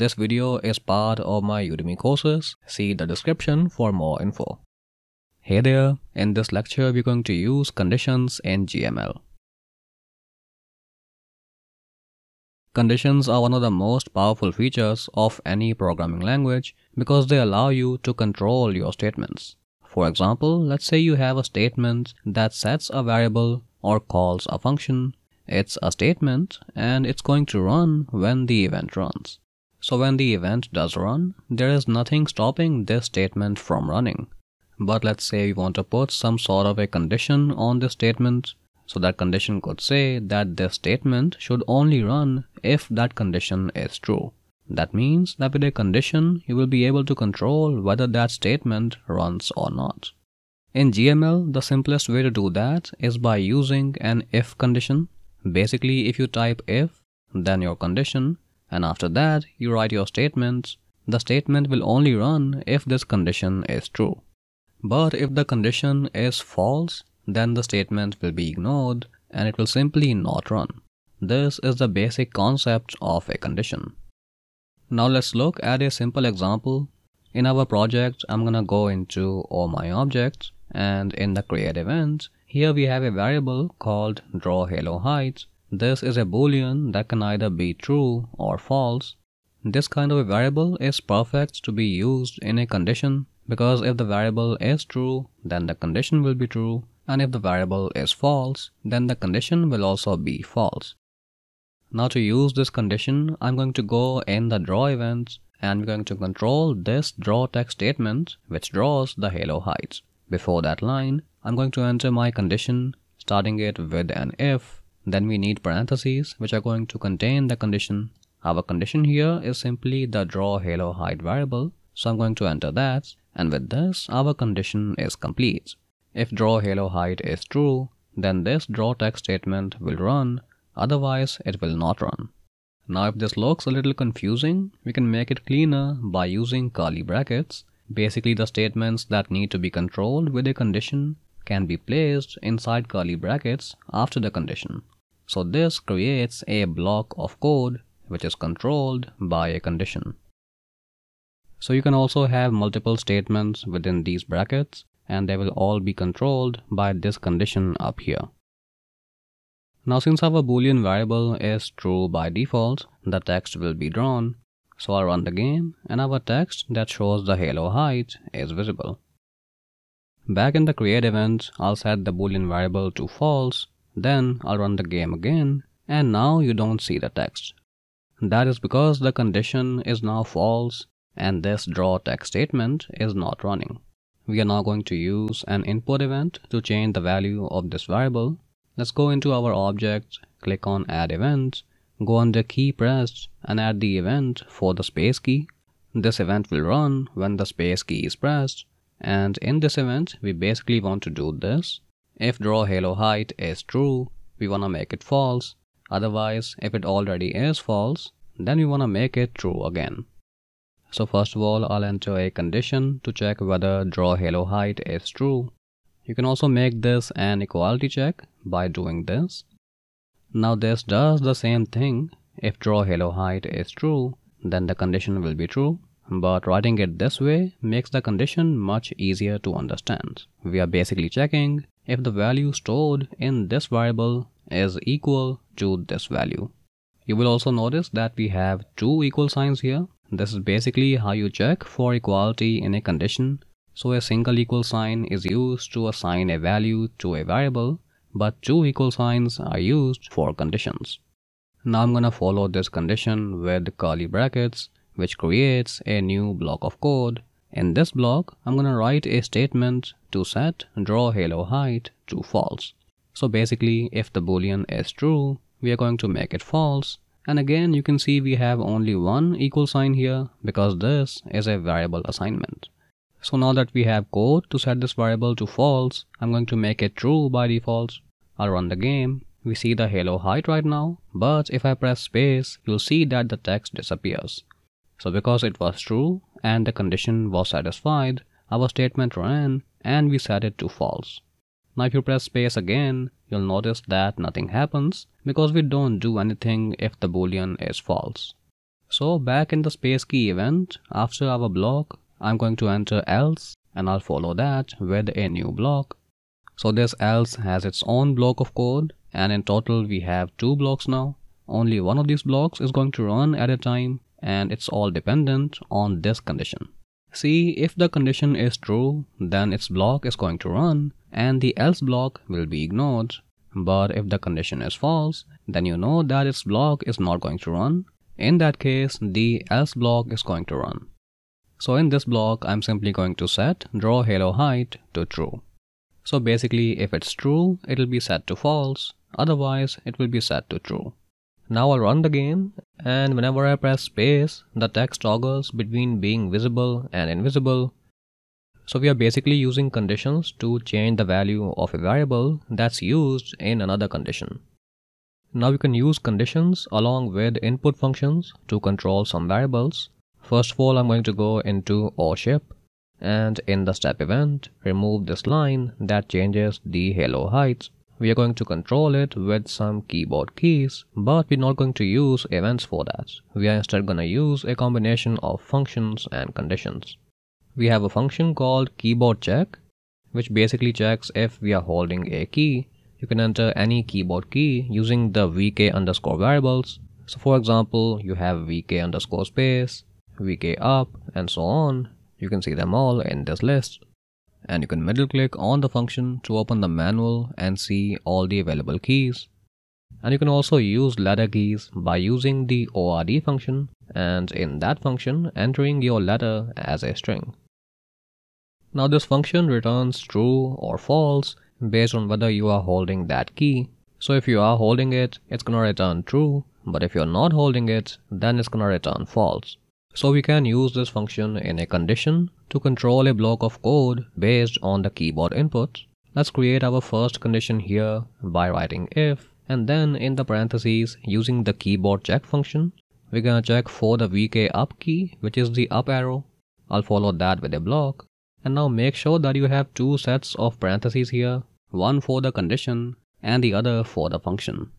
This video is part of my Udemy courses, see the description for more info. Hey there, in this lecture we're going to use conditions in GML. Conditions are one of the most powerful features of any programming language because they allow you to control your statements. For example, let's say you have a statement that sets a variable or calls a function. It's a statement and it's going to run when the event runs. So when the event does run, there is nothing stopping this statement from running. But let's say we want to put some sort of a condition on this statement. So that condition could say that this statement should only run if that condition is true. That means that with a condition, you will be able to control whether that statement runs or not. In GML, the simplest way to do that is by using an if condition. Basically, if you type if, then your condition and after that you write your statements. The statement will only run if this condition is true. But if the condition is false, then the statement will be ignored and it will simply not run. This is the basic concept of a condition. Now let's look at a simple example. In our project, I'm gonna go into all my objects and in the create event, here we have a variable called draw halo height this is a boolean that can either be true or false. This kind of a variable is perfect to be used in a condition because if the variable is true, then the condition will be true and if the variable is false, then the condition will also be false. Now to use this condition, I'm going to go in the draw events and we're going to control this draw text statement which draws the halo height. Before that line, I'm going to enter my condition starting it with an if then we need parentheses which are going to contain the condition. Our condition here is simply the draw halo height variable. So I'm going to enter that and with this our condition is complete. If draw halo height is true, then this draw text statement will run, otherwise it will not run. Now if this looks a little confusing, we can make it cleaner by using curly brackets. Basically the statements that need to be controlled with a condition can be placed inside curly brackets after the condition. So this creates a block of code which is controlled by a condition. So you can also have multiple statements within these brackets and they will all be controlled by this condition up here. Now since our boolean variable is true by default, the text will be drawn. So I run the game and our text that shows the halo height is visible. Back in the create event, I'll set the boolean variable to false then I'll run the game again and now you don't see the text. That is because the condition is now false and this draw text statement is not running. We are now going to use an input event to change the value of this variable. Let's go into our object, click on add event, go under key pressed and add the event for the space key. This event will run when the space key is pressed and in this event we basically want to do this if draw halo height is true, we wanna make it false. Otherwise, if it already is false, then we wanna make it true again. So first of all, I'll enter a condition to check whether draw halo height is true. You can also make this an equality check by doing this. Now this does the same thing. If draw halo height is true, then the condition will be true. But writing it this way makes the condition much easier to understand. We are basically checking if the value stored in this variable is equal to this value. You will also notice that we have two equal signs here. This is basically how you check for equality in a condition. So a single equal sign is used to assign a value to a variable, but two equal signs are used for conditions. Now I'm gonna follow this condition with curly brackets, which creates a new block of code in this block, I'm gonna write a statement to set draw halo height to false. So basically, if the boolean is true, we are going to make it false. And again, you can see we have only one equal sign here because this is a variable assignment. So now that we have code to set this variable to false, I'm going to make it true by default. I'll run the game. We see the halo height right now, but if I press space, you'll see that the text disappears. So because it was true, and the condition was satisfied, our statement ran and we set it to false. Now if you press space again, you'll notice that nothing happens because we don't do anything if the boolean is false. So back in the space key event, after our block, I'm going to enter else and I'll follow that with a new block. So this else has its own block of code and in total we have two blocks now. Only one of these blocks is going to run at a time and it's all dependent on this condition. See, if the condition is true, then its block is going to run and the else block will be ignored. But if the condition is false, then you know that its block is not going to run. In that case, the else block is going to run. So in this block, I'm simply going to set draw halo height to true. So basically, if it's true, it'll be set to false, otherwise it will be set to true. Now I'll run the game and whenever I press space, the text toggles between being visible and invisible. So we are basically using conditions to change the value of a variable that's used in another condition. Now we can use conditions along with input functions to control some variables. First of all, I'm going to go into our shape and in the step event, remove this line that changes the halo height we are going to control it with some keyboard keys, but we're not going to use events for that. We are instead going to use a combination of functions and conditions. We have a function called keyboard check, which basically checks if we are holding a key. You can enter any keyboard key using the vk underscore variables. So for example, you have vk underscore space, vk up, and so on. You can see them all in this list and you can middle click on the function to open the manual and see all the available keys. And you can also use ladder keys by using the ORD function and in that function entering your letter as a string. Now this function returns true or false based on whether you are holding that key. So if you are holding it, it's gonna return true, but if you're not holding it, then it's gonna return false. So we can use this function in a condition to control a block of code based on the keyboard inputs, let's create our first condition here by writing if and then in the parentheses using the keyboard check function, we're gonna check for the VK up key which is the up arrow. I'll follow that with a block. And now make sure that you have two sets of parentheses here, one for the condition and the other for the function.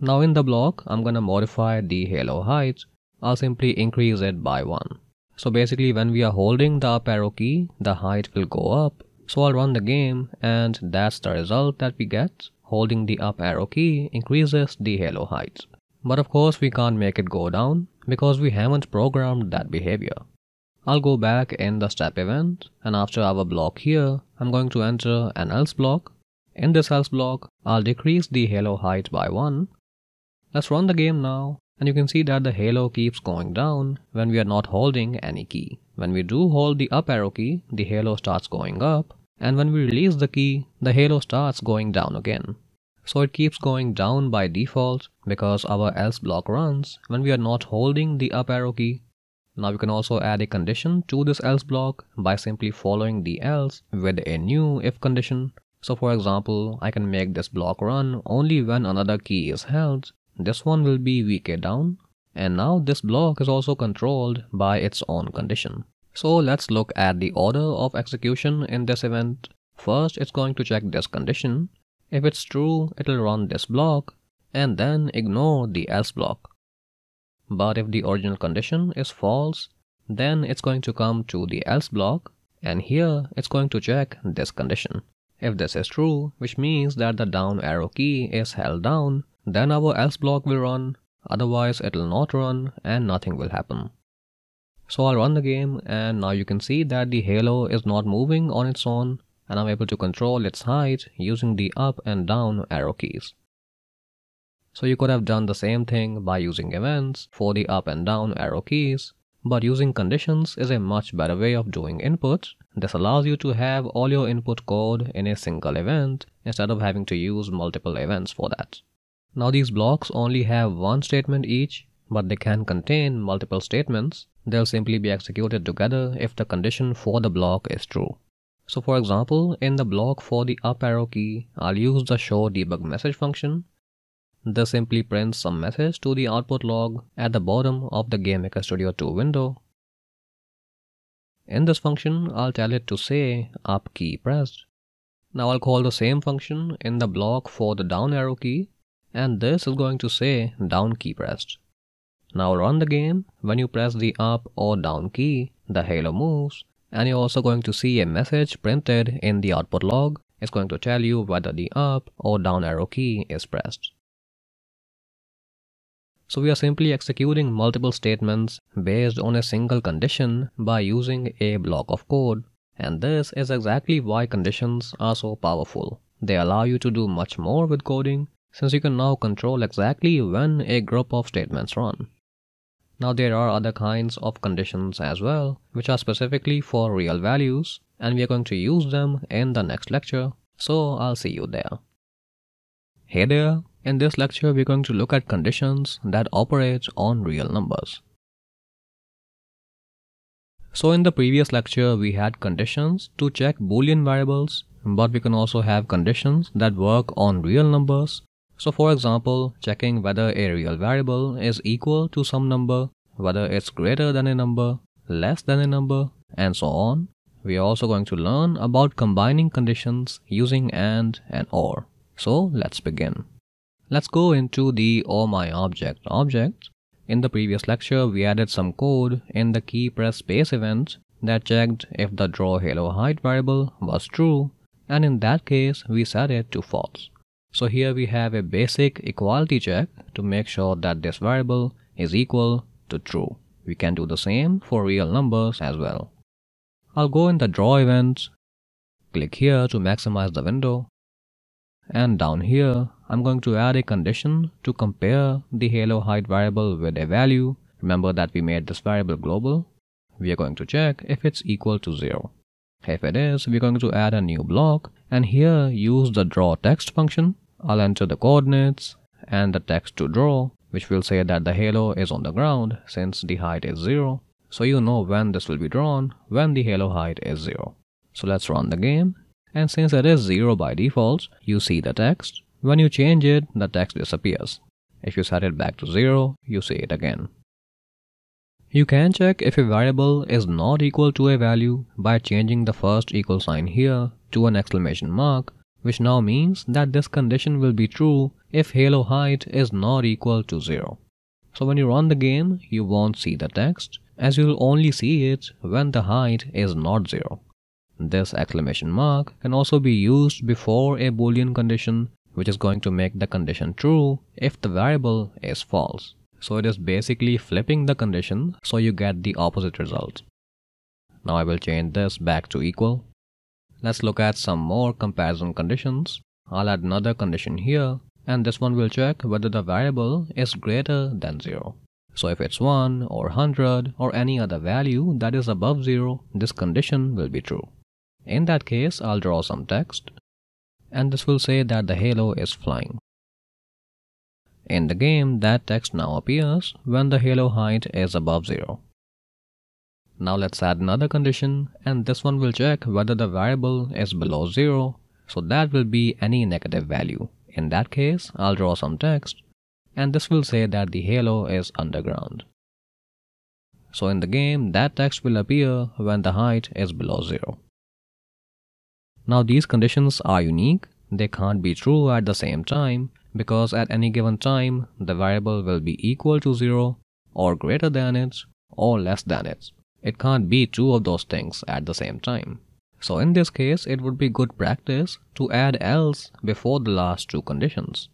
Now in the block, I'm gonna modify the halo height. I'll simply increase it by 1. So basically when we are holding the up arrow key, the height will go up. So I'll run the game and that's the result that we get. Holding the up arrow key increases the halo height. But of course we can't make it go down because we haven't programmed that behavior. I'll go back in the step event and after our block here, I'm going to enter an else block. In this else block, I'll decrease the halo height by 1. Let's run the game now and you can see that the halo keeps going down when we are not holding any key. When we do hold the up arrow key, the halo starts going up. And when we release the key, the halo starts going down again. So it keeps going down by default because our else block runs when we are not holding the up arrow key. Now you can also add a condition to this else block by simply following the else with a new if condition. So for example, I can make this block run only when another key is held this one will be vk down and now this block is also controlled by its own condition. So let's look at the order of execution in this event. First it's going to check this condition. If it's true it'll run this block and then ignore the else block. But if the original condition is false then it's going to come to the else block and here it's going to check this condition. If this is true, which means that the down arrow key is held down then our else block will run, otherwise it'll not run and nothing will happen. So I'll run the game and now you can see that the halo is not moving on its own and I'm able to control its height using the up and down arrow keys. So you could have done the same thing by using events for the up and down arrow keys, but using conditions is a much better way of doing inputs. This allows you to have all your input code in a single event instead of having to use multiple events for that. Now these blocks only have one statement each, but they can contain multiple statements. They'll simply be executed together if the condition for the block is true. So for example, in the block for the up arrow key, I'll use the show debug message function. This simply prints some message to the output log at the bottom of the GameMaker Studio 2 window. In this function, I'll tell it to say up key pressed. Now I'll call the same function in the block for the down arrow key and this is going to say down key pressed. Now run the game, when you press the up or down key, the halo moves and you're also going to see a message printed in the output log. It's going to tell you whether the up or down arrow key is pressed. So we are simply executing multiple statements based on a single condition by using a block of code. And this is exactly why conditions are so powerful. They allow you to do much more with coding since you can now control exactly when a group of statements run. Now there are other kinds of conditions as well, which are specifically for real values, and we are going to use them in the next lecture, so I'll see you there. Hey there, in this lecture we're going to look at conditions that operate on real numbers. So in the previous lecture we had conditions to check boolean variables but we can also have conditions that work on real numbers so for example, checking whether a real variable is equal to some number, whether it's greater than a number, less than a number, and so on. We are also going to learn about combining conditions using AND and OR. So let's begin. Let's go into the or oh my object object. In the previous lecture, we added some code in the key press space event that checked if the draw halo height variable was true and in that case we set it to false. So here we have a basic equality check to make sure that this variable is equal to true. We can do the same for real numbers as well. I'll go in the draw events, click here to maximize the window, and down here I'm going to add a condition to compare the halo height variable with a value. Remember that we made this variable global. We are going to check if it's equal to 0. If it is, we're going to add a new block and here use the draw text function I'll enter the coordinates and the text to draw, which will say that the halo is on the ground since the height is 0. So you know when this will be drawn, when the halo height is 0. So let's run the game. And since it is 0 by default, you see the text. When you change it, the text disappears. If you set it back to 0, you see it again. You can check if a variable is not equal to a value by changing the first equal sign here to an exclamation mark which now means that this condition will be true if halo height is not equal to 0. So when you run the game, you won't see the text, as you'll only see it when the height is not 0. This exclamation mark can also be used before a boolean condition which is going to make the condition true if the variable is false. So it is basically flipping the condition so you get the opposite result. Now I will change this back to equal Let's look at some more comparison conditions. I'll add another condition here and this one will check whether the variable is greater than 0. So if it's 1 or 100 or any other value that is above 0, this condition will be true. In that case, I'll draw some text and this will say that the halo is flying. In the game, that text now appears when the halo height is above 0. Now let's add another condition and this one will check whether the variable is below 0 so that will be any negative value. In that case, I'll draw some text and this will say that the halo is underground. So in the game, that text will appear when the height is below 0. Now these conditions are unique, they can't be true at the same time because at any given time, the variable will be equal to 0 or greater than it or less than it. It can't be two of those things at the same time. So in this case, it would be good practice to add else before the last two conditions.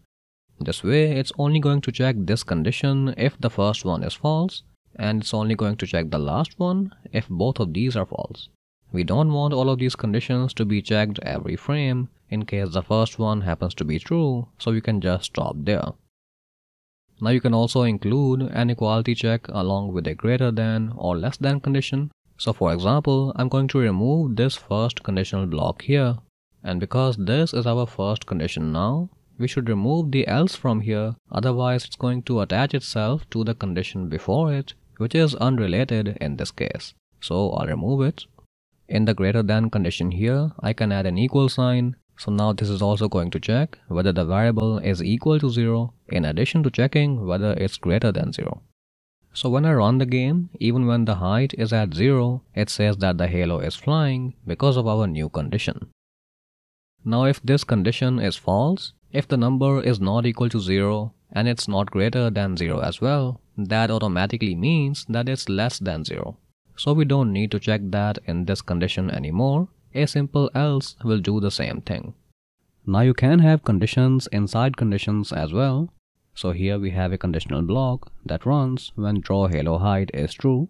This way, it's only going to check this condition if the first one is false, and it's only going to check the last one if both of these are false. We don't want all of these conditions to be checked every frame in case the first one happens to be true, so we can just stop there. Now you can also include an equality check along with a greater than or less than condition. So for example, I'm going to remove this first conditional block here. And because this is our first condition now, we should remove the else from here, otherwise it's going to attach itself to the condition before it, which is unrelated in this case. So I'll remove it. In the greater than condition here, I can add an equal sign so now this is also going to check whether the variable is equal to 0 in addition to checking whether it's greater than 0. So when I run the game, even when the height is at 0, it says that the halo is flying because of our new condition. Now if this condition is false, if the number is not equal to 0 and it's not greater than 0 as well, that automatically means that it's less than 0. So we don't need to check that in this condition anymore a simple else will do the same thing. Now you can have conditions inside conditions as well. So here we have a conditional block that runs when draw halo height is true.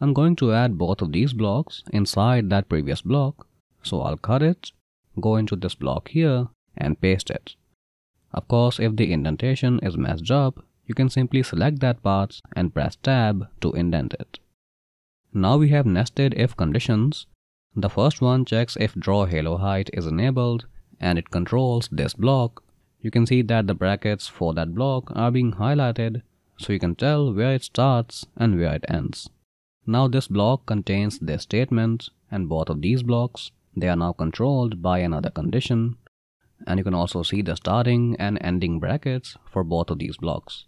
I'm going to add both of these blocks inside that previous block. So I'll cut it, go into this block here and paste it. Of course, if the indentation is messed up, you can simply select that part and press tab to indent it. Now we have nested if conditions the first one checks if draw halo height is enabled and it controls this block. You can see that the brackets for that block are being highlighted so you can tell where it starts and where it ends. Now this block contains this statement and both of these blocks they are now controlled by another condition and you can also see the starting and ending brackets for both of these blocks.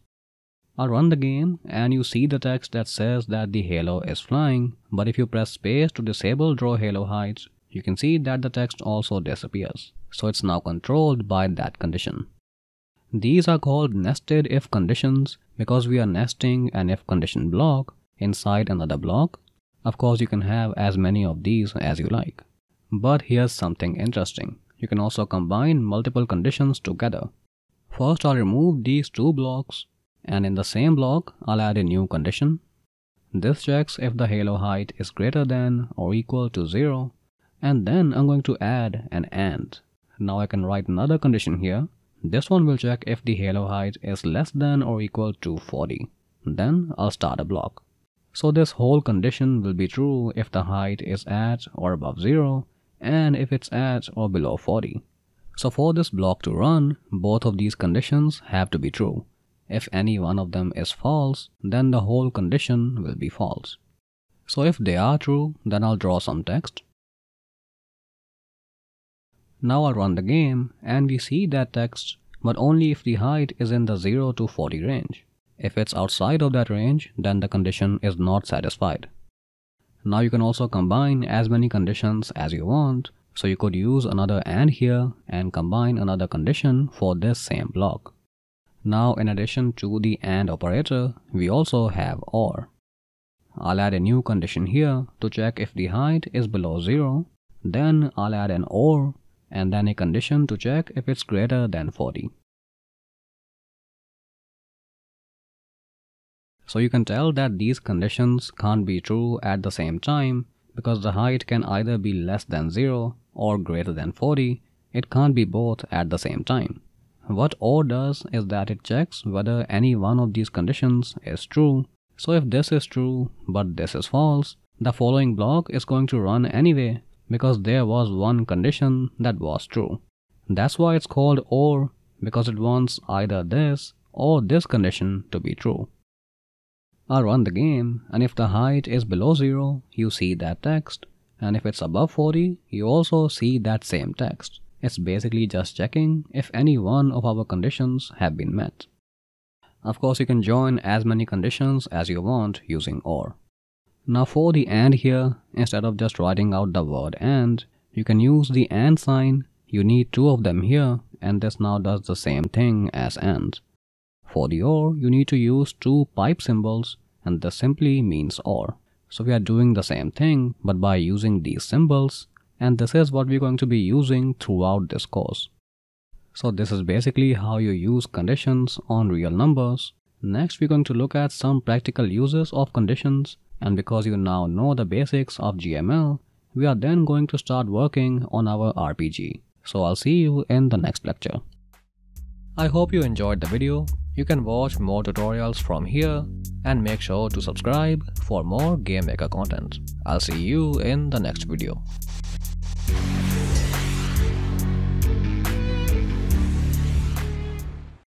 I'll run the game and you see the text that says that the halo is flying, but if you press space to disable draw halo heights, you can see that the text also disappears, so it's now controlled by that condition. These are called nested if conditions because we are nesting an if condition block inside another block. Of course you can have as many of these as you like. But here's something interesting. You can also combine multiple conditions together. First I'll remove these two blocks and in the same block I'll add a new condition. This checks if the halo height is greater than or equal to 0 and then I'm going to add an AND. Now I can write another condition here. This one will check if the halo height is less than or equal to 40. Then I'll start a block. So this whole condition will be true if the height is at or above 0 and if it's at or below 40. So for this block to run, both of these conditions have to be true. If any one of them is false, then the whole condition will be false. So if they are true, then I'll draw some text. Now I'll run the game and we see that text, but only if the height is in the 0 to 40 range. If it's outside of that range, then the condition is not satisfied. Now you can also combine as many conditions as you want, so you could use another AND here and combine another condition for this same block. Now in addition to the AND operator, we also have OR. I'll add a new condition here to check if the height is below 0, then I'll add an OR and then a condition to check if it's greater than 40. So you can tell that these conditions can't be true at the same time because the height can either be less than 0 or greater than 40, it can't be both at the same time. What OR does is that it checks whether any one of these conditions is true. So if this is true, but this is false, the following block is going to run anyway because there was one condition that was true. That's why it's called OR because it wants either this or this condition to be true. I run the game and if the height is below 0, you see that text and if it's above 40, you also see that same text. It's basically just checking if any one of our conditions have been met. Of course, you can join as many conditions as you want using OR. Now for the AND here, instead of just writing out the word AND, you can use the AND sign, you need two of them here, and this now does the same thing as AND. For the OR, you need to use two pipe symbols, and this simply means OR. So we are doing the same thing, but by using these symbols, and this is what we're going to be using throughout this course. So this is basically how you use conditions on real numbers. Next we're going to look at some practical uses of conditions and because you now know the basics of GML, we are then going to start working on our RPG. So I'll see you in the next lecture. I hope you enjoyed the video. You can watch more tutorials from here and make sure to subscribe for more game maker content. I'll see you in the next video. Thank you.